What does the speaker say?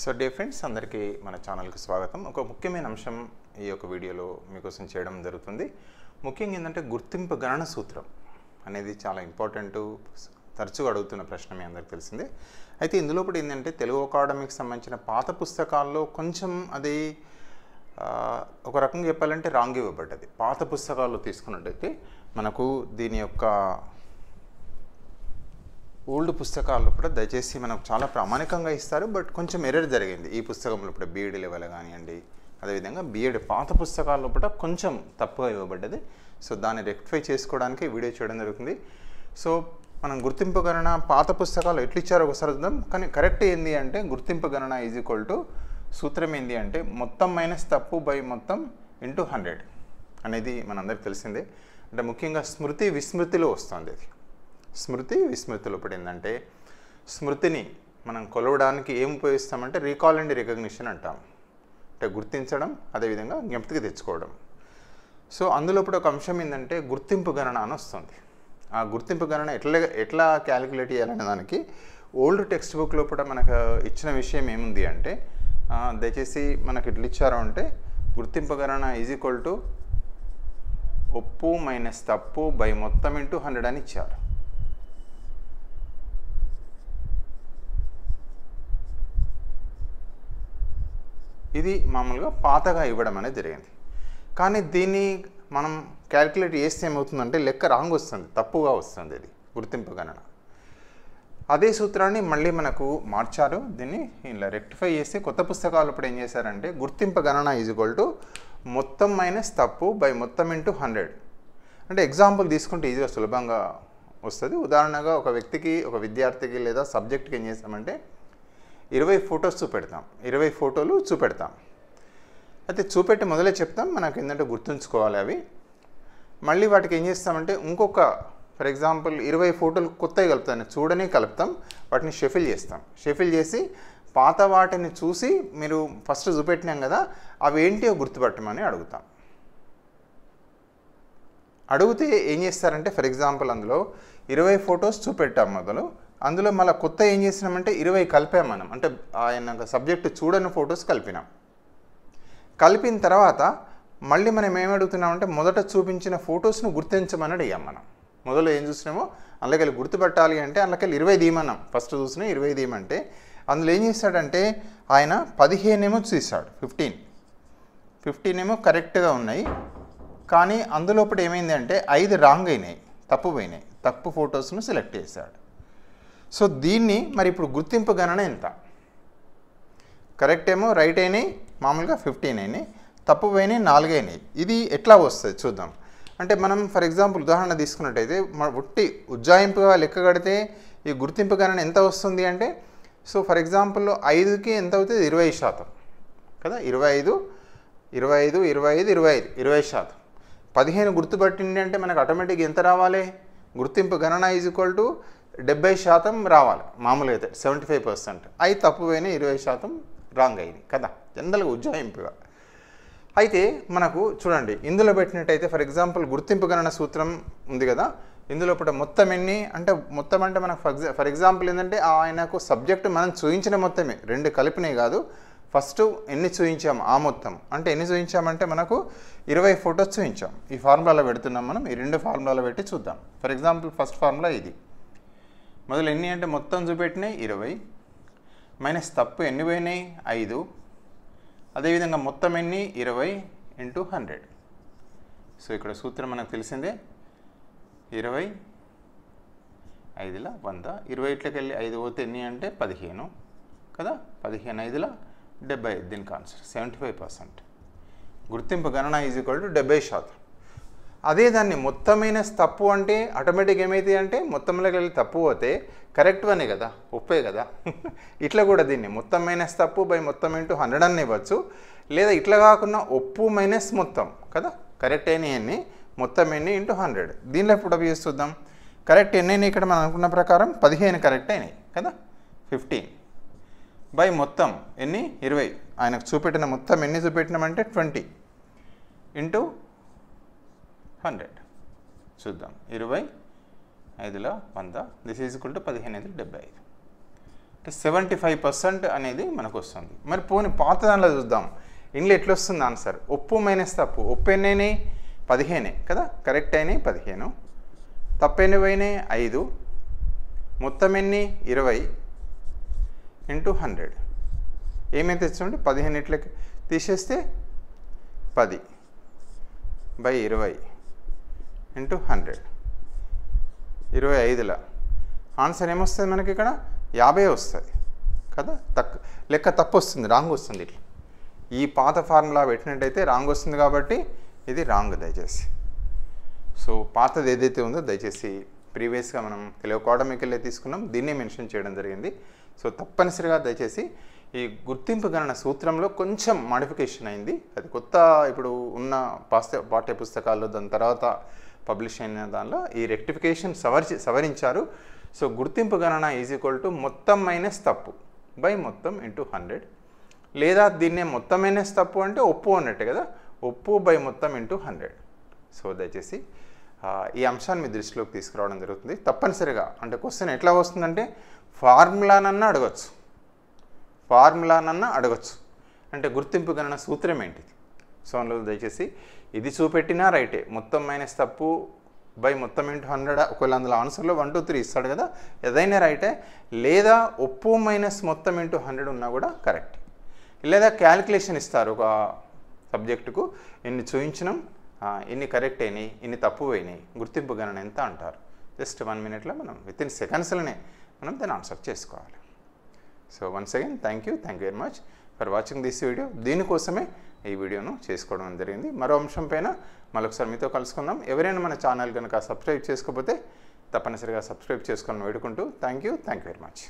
so day friends అందరికీ మన ఛానల్కి స్వాగతం ఒక ముఖ్యమైన అంశం ఈ యొక్క వీడియోలో మీకోసం చేయడం జరుగుతుంది ముఖ్యంగా ఏంటంటే గుర్తింపు గణన సూత్రం అనేది చాలా ఇంపార్టెంటు తరచుగా అడుగుతున్న ప్రశ్న మీ అందరికీ తెలిసిందే అయితే ఇందులో కూడా ఏంటంటే తెలుగు అకాడమీకి సంబంధించిన పాత పుస్తకాల్లో కొంచెం అది ఒక రకంగా చెప్పాలంటే రాంగ్ ఇవ్వబడ్డది పాత పుస్తకాల్లో తీసుకున్నట్టయితే మనకు దీని యొక్క ఓల్డ్ పుస్తకాల్లో కూడా దయచేసి మనకు చాలా ప్రామాణికంగా ఇస్తారు బట్ కొంచెం ఎర్రర్ జరిగింది ఈ పుస్తకంలో ఇప్పుడు బీఎడ్ లెవెల్ కానివ్వండి అదేవిధంగా బీఎడ్ పాత పుస్తకాల్లో కూడా కొంచెం తప్పుగా ఇవ్వబడ్డది సో దాన్ని రెక్టిఫై చేసుకోవడానికి వీడియో చేయడం జరుగుతుంది సో మనం గుర్తింపు గణన పాత పుస్తకాలు ఎట్లు ఇచ్చారో ఒకసారి చూద్దాం కానీ కరెక్ట్ ఏంది అంటే గుర్తింపు గణన ఈజ్ ఈక్వల్ టు సూత్రం ఏంది అంటే మొత్తం మైనస్ తప్పు బై మొత్తం ఇంటూ హండ్రెడ్ అనేది మనందరికి తెలిసిందే అంటే ముఖ్యంగా స్మృతి విస్మృతిలో వస్తుంది అది స్మృతి విస్మృతిలో పడిందంటే స్మృతిని మనం కొలవడానికి ఏం ఉపయోగిస్తామంటే రీకాల్ అండ్ రికగ్నిషన్ అంటాం అంటే గుర్తించడం అదేవిధంగా జ్ఞప్తికి తెచ్చుకోవడం సో అందులో ఒక అంశం ఏంటంటే గుర్తింపు గణన అని వస్తుంది ఆ గుర్తింపు గణన ఎట్లా ఎట్లా క్యాలిక్యులేట్ చేయాలనే దానికి ఓల్డ్ టెక్స్ట్ బుక్ లోపల మనకు ఇచ్చిన విషయం ఏముంది అంటే దయచేసి మనకి ఇట్లా ఇచ్చారు అంటే గుర్తింపు గణన ఈజ్ ఈక్వల్ టు ఒప్పు మైనస్ తప్పు బై మొత్తం ఇంటూ హండ్రెడ్ అని ఇచ్చారు ఇది మామూలుగా పాతగా ఇవ్వడం అనేది జరిగింది కానీ దీన్ని మనం క్యాలిక్యులేట్ చేస్తే ఏమవుతుందంటే లెక్క రాంగ్ వస్తుంది తప్పుగా వస్తుంది ఇది గుర్తింపు గణన అదే సూత్రాన్ని మళ్ళీ మనకు మార్చారు దీన్ని ఇలా రెక్టిఫై చేస్తే కొత్త పుస్తకాలు ఇప్పుడు ఏం చేశారంటే గుర్తింపు గణన ఈజ్ ఈక్వల్ టు మొత్తం మైనస్ తప్పు బై మొత్తం ఇంటూ హండ్రెడ్ అంటే ఎగ్జాంపుల్ తీసుకుంటే ఈజీగా సులభంగా వస్తుంది ఉదాహరణగా ఒక వ్యక్తికి ఒక విద్యార్థికి లేదా సబ్జెక్ట్కి ఏం చేస్తామంటే ఇరవై ఫొటోస్ చూపెడతాం ఇరవై ఫోటోలు చూపెడతాం అయితే చూపెట్టి మొదలే చెప్తాం మనకు ఏంటంటే గుర్తుంచుకోవాలి అవి మళ్ళీ వాటికి ఏం చేస్తామంటే ఇంకొక ఫర్ ఎగ్జాంపుల్ ఇరవై ఫోటోలు కొత్తవి కలుపుతాను చూడనే కలుపుతాం వాటిని షెఫిల్ చేస్తాం షెఫిల్ చేసి పాత వాటిని చూసి మీరు ఫస్ట్ చూపెట్టినాం కదా అవి ఏంటి గుర్తుపెట్టమని అడుగుతాం అడిగితే ఏం చేస్తారంటే ఫర్ ఎగ్జాంపుల్ అందులో ఇరవై ఫొటోస్ చూపెట్టాం మొదలు అందులో మళ్ళీ కొత్త ఏం చేసినామంటే ఇరవై కలిపాం మనం అంటే ఆయన సబ్జెక్టు చూడని ఫొటోస్ కలిపినాం కలిపిన తర్వాత మళ్ళీ మనం ఏమడుగుతున్నామంటే మొదట చూపించిన ఫొటోస్ను గుర్తించమని అడిగాం మనం మొదలు ఏం చూసినామో అందుకెళ్ళి గుర్తుపెట్టాలి అంటే అందుకెళ్ళి ఇరవై దీమన్నాం ఫస్ట్ చూసిన ఇరవై దీమంటే అందులో ఏం చేశాడంటే ఆయన పదిహేను ఏమో చూసాడు ఫిఫ్టీన్ ఫిఫ్టీన్ ఏమో కరెక్ట్గా ఉన్నాయి కానీ అందులోపట ఏమైంది అంటే ఐదు రాంగ్ అయినాయి తప్పు పోయినాయి తప్పు ఫొటోస్ను సెలెక్ట్ చేశాడు సో దీన్ని మరి ఇప్పుడు గుర్తింపు గణన ఎంత కరెక్ట్ ఏమో రైట్ అయినాయి మామూలుగా ఫిఫ్టీన్ అయినాయి తప్పు పోయినాయి నాలుగైనాయి ఇది ఎట్లా వస్తుంది చూద్దాం అంటే మనం ఫర్ ఎగ్జాంపుల్ ఉదాహరణ తీసుకున్నట్టయితే ఉట్టి ఉజ్జాయింపుగా లెక్క కడితే ఈ గుర్తింపు గణన ఎంత వస్తుంది అంటే సో ఫర్ ఎగ్జాంపుల్ ఐదుకి ఎంత అవుతుంది ఇరవై శాతం కదా ఇరవై ఐదు ఇరవై ఐదు ఇరవై ఐదు ఇరవై ఐదు ఇరవై శాతం పదిహేను గుర్తుపట్టింది అంటే మనకు ఆటోమేటిక్గా ఎంత రావాలి గుర్తింపు గణన ఈజ్ ఈక్వల్ టు డెబ్బై శాతం రావాలి మామూలుగా అయితే సెవెంటీ ఫైవ్ పర్సెంట్ అవి తప్పుపోయినా ఇరవై శాతం రాంగ్ అయింది కదా జనరల్గా ఉజ్జాయింపుగా అయితే మనకు చూడండి ఇందులో పెట్టినట్టయితే ఫర్ ఎగ్జాంపుల్ గుర్తింపు గణన సూత్రం ఉంది కదా ఇందులో ఇప్పుడు మొత్తం ఎన్ని అంటే మొత్తం అంటే మనకు ఫర్ ఫర్ ఎగ్జాంపుల్ ఏంటంటే ఆయనకు సబ్జెక్ట్ మనం చూయించిన మొత్తమే రెండు కలిపినే కాదు ఫస్ట్ ఎన్ని చూయించాము ఆ మొత్తం అంటే ఎన్ని చూయించామంటే మనకు ఇరవై ఫోటోస్ చూయించాం ఈ ఫార్ములాలో పెడుతున్నాం మనం ఈ రెండు ఫార్ములాలో పెట్టి చూద్దాం ఫర్ ఎగ్జాంపుల్ ఫస్ట్ ఫార్ములా ఇది మొదలు ఎన్ని అంటే మొత్తం చూపెట్టినాయి ఇరవై మైనస్ తప్పు ఎన్ని పోయినాయి ఐదు అదేవిధంగా మొత్తం ఎన్ని ఇరవై ఇంటూ హండ్రెడ్ సో ఇక్కడ సూత్రం మనకు తెలిసిందే ఇరవై ఐదుల వంద ఇరవై ఇట్లకి వెళ్ళి ఐదు పోతే ఎన్ని అంటే పదిహేను కదా పదిహేను ఐదుల డెబ్బై దీనికి ఆన్సర్ సెవెంటీ ఫైవ్ పర్సెంట్ గుర్తింపు గణన ఈజ్ ఈక్వల్ టు డెబ్బై శాతం అదే దాన్ని మొత్తమైన తప్పు అంటే ఆటోమేటిక్ ఏమైతే అంటే మొత్తంలోకి వెళ్ళి తప్పు పోతే కరెక్ట్ అనే కదా ఒప్పే కదా ఇట్లా కూడా దీన్ని మొత్తం మైనస్ తప్పు బై మొత్తం ఇంటూ హండ్రెడ్ అని ఇవ్వచ్చు లేదా ఇట్లా కాకుండా ఒప్పు మైనస్ మొత్తం కదా కరెక్ట్ ఎన్ని మొత్తం ఎన్ని ఇంటూ హండ్రెడ్ దీనిలో ఇప్పుడు యూస్ చూద్దాం కరెక్ట్ ఎన్ని ఇక్కడ మనం అనుకున్న ప్రకారం పదిహేను కరెక్ట్ అయినాయి కదా ఫిఫ్టీన్ బై మొత్తం ఎన్ని ఇరవై ఆయనకు చూపెట్టిన మొత్తం ఎన్ని చూపెట్టినామంటే ట్వంటీ ఇంటూ హండ్రెడ్ చూద్దాం ఇరవై ఐదులో వంద దిస్ ఈజ్ ఈక్వల్ టు పదిహేను ఐదు డెబ్బై ఐదు అంటే సెవెంటీ ఫైవ్ పర్సెంట్ అనేది మనకు వస్తుంది మరి పోని పాత దానిలో చూద్దాం ఇంట్లో ఎట్లా వస్తుంది ఆన్సర్ ఉప్పు మైనస్ తప్పు ఉప్పు ఎన్నైనాయి పదిహేనే కదా కరెక్ట్ అయినాయి పదిహేను తప్పు ఎన్ని ఐదు మొత్తం ఎన్ని ఇరవై ఇంటూ హండ్రెడ్ ఏమైతే చూడండి పదిహేను ఇట్లకి తీసేస్తే పది బై ఇరవై ఇంటూ హండ్రెడ్ ఇరవై ఐదులో ఆన్సర్ ఏమొస్తుంది మనకి ఇక్కడ యాభై వస్తుంది కదా తక్ లెక్క తప్పు వస్తుంది రాంగ్ వస్తుంది ఇట్లా ఈ పాత ఫార్ములా పెట్టినట్టయితే రాంగ్ వస్తుంది కాబట్టి ఇది రాంగ్ దయచేసి సో పాతది ఏదైతే ఉందో దయచేసి ప్రీవియస్గా మనం తెలుగు అకాడమికల్లే తీసుకున్నాం దీన్నే మెన్షన్ చేయడం జరిగింది సో తప్పనిసరిగా దయచేసి ఈ గుర్తింపు గణన సూత్రంలో కొంచెం మాడిఫికేషన్ అయింది అది కొత్త ఇప్పుడు ఉన్న పాస్త పాఠ్య పుస్తకాల్లో దాని తర్వాత పబ్లిష్ అయిన దానిలో ఈ రెక్టిఫికేషన్ సవరి సవరించారు సో గుర్తింపు గణన ఈజ్ ఈక్వల్ టు మొత్తం మైనస్ తప్పు బై మొత్తం ఇంటూ హండ్రెడ్ లేదా దీన్నే మొత్తం మైనస్ తప్పు అంటే ఒప్పు అన్నట్టు కదా ఒప్పు బై మొత్తం ఇంటూ హండ్రెడ్ సో దయచేసి ఈ అంశాన్ని మీ దృష్టిలోకి తీసుకురావడం జరుగుతుంది తప్పనిసరిగా అంటే క్వశ్చన్ ఎట్లా వస్తుందంటే ఫార్ములానన్నా అడగచ్చు ఫార్ములానన్నా అడగచ్చు అంటే గుర్తింపు గణన సూత్రం ఏంటిది సో అందులో దయచేసి ఇది చూపెట్టినా రైటే మొత్తం మైనస్ తప్పు బై మొత్తం ఇంటూ హండ్రెడ్ ఒకవేళ అందులో ఆన్సర్లో వన్ టూ త్రీ ఇస్తాడు కదా ఏదైనా రైటే లేదా ఒప్పు మైనస్ మొత్తం ఇంటూ హండ్రెడ్ ఉన్నా కూడా కరెక్ట్ లేదా క్యాలిక్యులేషన్ ఇస్తారు ఒక సబ్జెక్టుకు ఎన్ని చూయించడం ఎన్ని కరెక్ట్ అయినాయి ఎన్ని తప్పు అయినాయి గుర్తింపు గణన ఎంత అంటారు జస్ట్ వన్ మినిట్లో మనం విత్ ఇన్ సెకండ్స్లోనే మనం దాన్ని ఆన్సర్ చేసుకోవాలి so once again thank you thank you very much for watching this video దీనికోసమే ఈ వీడియోను చేసుకోవడం జరిగింది మరో అంశం పైన మరొకసారి మీతో కలుసుకుందాం ఎవరైనా మన ఛానల్ కనుక సబ్స్క్రైబ్ చేసుకోకపోతే తప్పనిసరిగా సబ్స్క్రైబ్ చేసుకోవాలని వేడుకుంటూ thank you thank you very much